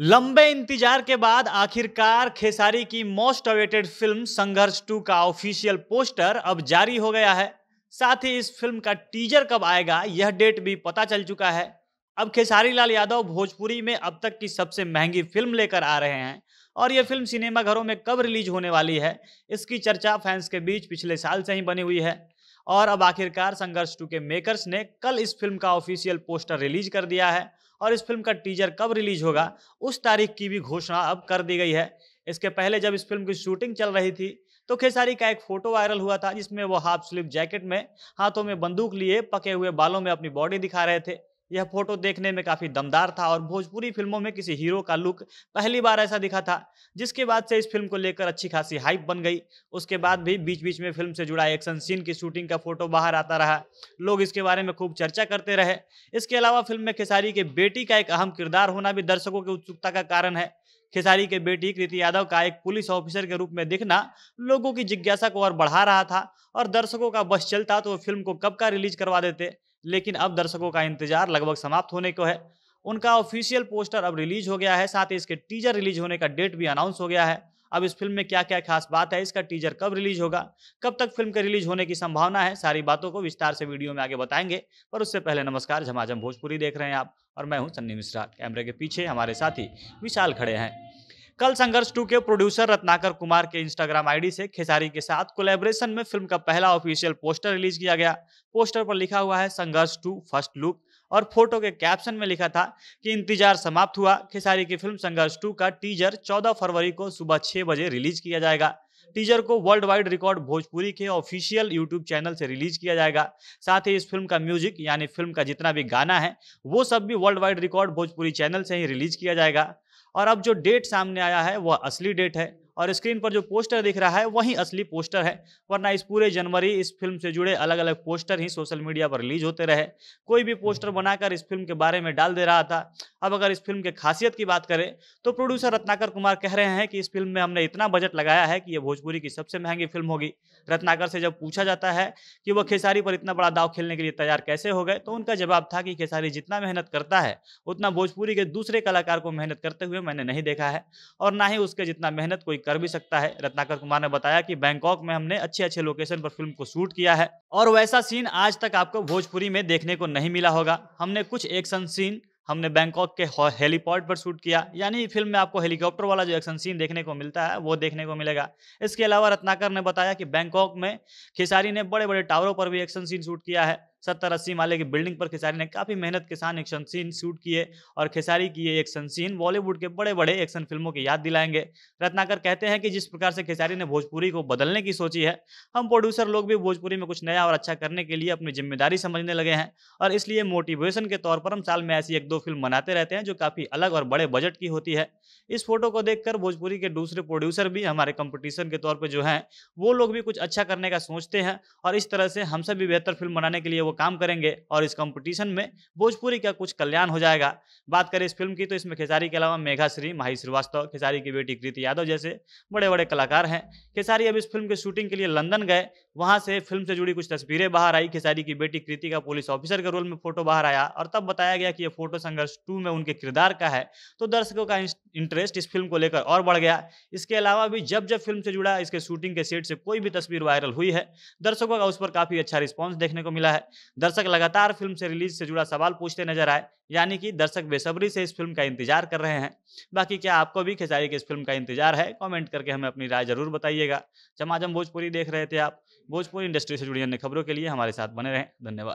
लंबे इंतजार के बाद आखिरकार खेसारी की most awaited film Sangharsh two का ऑफिशियल पोस्टर अब जारी हो गया है साथ ही इस फिल्म का टीजर कब आएगा यह डेट भी पता चल चुका है अब खेसारी लाल यादव भोजपुरी में अब तक की सबसे महंगी फिल्म लेकर आ रहे हैं और यह फिल्म सिनेमाघरों में कब रिलीज होने वाली है इसकी चर्चा फैंस के बीच पिछले साल से ही बनी हुई है और अब आखिरकार संघर्ष टू के मेकर्स ने कल इस फिल्म का ऑफिशियल पोस्टर रिलीज कर दिया है और इस फिल्म का टीजर कब रिलीज होगा उस तारीख की भी घोषणा अब कर दी गई है इसके पहले जब इस फिल्म की शूटिंग चल रही थी तो खेसारी का एक फोटो वायरल हुआ था जिसमें वो हाफ स्लीव जैकेट में हाथों में बंदूक लिए पके हुए बालों में अपनी बॉडी दिखा रहे थे यह फोटो देखने में काफी दमदार था और भोजपुरी फिल्मों में किसी हीरो का लुक पहली बार ऐसा दिखा था जिसके बाद से इस फिल्म को लेकर अच्छी खासी हाइप बन गई उसके बाद भी बीच बीच में फिल्म से जुड़ा एक्शन सीन की शूटिंग का फोटो बाहर आता रहा लोग इसके बारे में खूब चर्चा करते रहे इसके अलावा फिल्म में खेसारी के बेटी का एक अहम किरदार होना भी दर्शकों की उत्सुकता का कारण है खेसारी के बेटी कृति यादव का एक पुलिस ऑफिसर के रूप में दिखना लोगों की जिज्ञासा को और बढ़ा रहा था और दर्शकों का बस चलता तो फिल्म को कब का रिलीज करवा देते लेकिन अब दर्शकों का इंतजार लगभग समाप्त होने को है उनका ऑफिशियल पोस्टर अब रिलीज हो गया है साथ ही इसके टीजर रिलीज होने का डेट भी अनाउंस हो गया है अब इस फिल्म में क्या क्या खास बात है इसका टीजर कब रिलीज होगा कब तक फिल्म के रिलीज होने की संभावना है सारी बातों को विस्तार से वीडियो में आगे बताएंगे पर उससे पहले नमस्कार झमाझम भोजपुरी देख रहे हैं आप और मैं हूं सन्नी मिश्रा कैमरे के पीछे हमारे साथी विशाल खड़े हैं कल संघर्ष टू के प्रोड्यूसर रत्नाकर कुमार के इंस्टाग्राम आईडी से खेसारी के साथ कोलेबोरेशन में फिल्म का पहला ऑफिशियल पोस्टर रिलीज किया गया पोस्टर पर लिखा हुआ है संघर्ष टू फर्स्ट लुक और फोटो के कैप्शन में लिखा था कि इंतजार समाप्त हुआ खेसारी की फिल्म संघर्ष टू का टीजर चौदह फरवरी को सुबह छह बजे रिलीज किया जाएगा टीजर को वर्ल्ड वाइड रिकॉर्ड भोजपुरी के ऑफिशियल यूट्यूब चैनल से रिलीज किया जाएगा साथ ही इस फिल्म का म्यूजिक यानी फिल्म का जितना भी गाना है वो सब भी world wide record Bhojpuri channel से ही रिलीज किया जाएगा और अब जो डेट सामने आया है वह असली डेट है और स्क्रीन पर जो पोस्टर दिख रहा है वही असली पोस्टर है वरना इस पूरे जनवरी इस फिल्म से जुड़े अलग अलग पोस्टर ही सोशल मीडिया पर रिलीज होते रहे कोई भी पोस्टर बनाकर इस फिल्म के बारे में डाल दे रहा था अब अगर इस फिल्म के खासियत की बात करें तो प्रोड्यूसर रत्नाकर कुमार कह रहे हैं कि इस फिल्म में हमने इतना बजट लगाया है कि ये भोजपुरी की सबसे महंगी फिल्म होगी रत्नाकर से जब पूछा जाता है कि वह खेसारी पर इतना बड़ा दाव खेलने के लिए तैयार कैसे हो गए तो उनका जवाब था कि खेसारी जितना मेहनत करता है उतना भोजपुरी के दूसरे कलाकार को मेहनत करते हुए मैंने नहीं देखा है और ना ही उसके जितना मेहनत कोई कर भी सकता है रत्नाकर कुमार ने बताया कि बैंकॉक में हमने अच्छे अच्छे लोकेशन पर फिल्म को शूट किया है और वैसा सीन आज तक आपको भोजपुरी में देखने को नहीं मिला होगा हमने कुछ एक्शन सीन हमने बैंकॉक के हेलीपोर्ट पर शूट किया यानी फिल्म में आपको हेलीकॉप्टर वाला जो एक्शन सीन देखने को मिलता है वो देखने को मिलेगा इसके अलावा रत्नाकर ने बताया कि बैंकॉक में खिसारी ने बड़े बड़े टावरों पर भी एक्शन सीन शूट किया है सत्तर अस्सी माले की बिल्डिंग पर खेसारी ने काफी मेहनत के साथ एक्शन सीन शूट किए और खेसारी की ये एक्शन सीन बॉलीवुड के बड़े बड़े एक्शन फिल्मों की याद दिलाएंगे रत्नाकर कहते हैं कि जिस प्रकार से खेसारी ने भोजपुरी को बदलने की सोची है हम प्रोड्यूसर लोग भी भोजपुरी में कुछ नया और अच्छा करने के लिए अपनी जिम्मेदारी समझने लगे हैं और इसलिए मोटिवेशन के तौर पर हम साल में ऐसी एक दो फिल्म बनाते रहते हैं जो काफी अलग और बड़े बजट की होती है इस फोटो को देखकर भोजपुरी के दूसरे प्रोड्यूसर भी हमारे कंपटीशन के तौर पर जो हैं वो लोग भी कुछ अच्छा करने का सोचते हैं और इस तरह से हमसे भी बेहतर फिल्म बनाने के लिए वो काम करेंगे और इस कंपटीशन में भोजपुरी का कुछ कल्याण हो जाएगा बात करें इस फिल्म की तो इसमें खेसारी के अलावा मेघाश्री माही श्रीवास्तव खेसारी की बेटी कृति यादव जैसे बड़े बड़े कलाकार हैं खेसारी अब इस फिल्म की शूटिंग के लिए लंदन गए वहाँ से फिल्म से जुड़ी कुछ तस्वीरें बाहर आई खेसारी की बेटी कृति का पुलिस ऑफिसर के रोल में फोटो बाहर आया और तब बताया गया कि ये फोटो संघर्ष टू में उनके किरदार का है तो दर्शकों का इंटरेस्ट इस फिल्म को लेकर और बढ़ गया इसके अलावा भी जब जब फिल्म से जुड़ा इसके शूटिंग के सेट से कोई भी तस्वीर वायरल हुई है दर्शकों का उस पर काफ़ी अच्छा रिस्पॉन्स देखने को मिला है दर्शक लगातार फिल्म से रिलीज से जुड़ा सवाल पूछते नजर आए यानी कि दर्शक बेसब्री से इस फिल्म का इंतजार कर रहे हैं बाकी क्या आपको भी खेचारी के इस फिल्म का इंतजार है कमेंट करके हमें अपनी राय जरूर बताइएगा जमाजम भोजपुरी देख रहे थे आप भोजपुरी इंडस्ट्री से जुड़ी अन्य खबरों के लिए हमारे साथ बने रहें धन्यवाद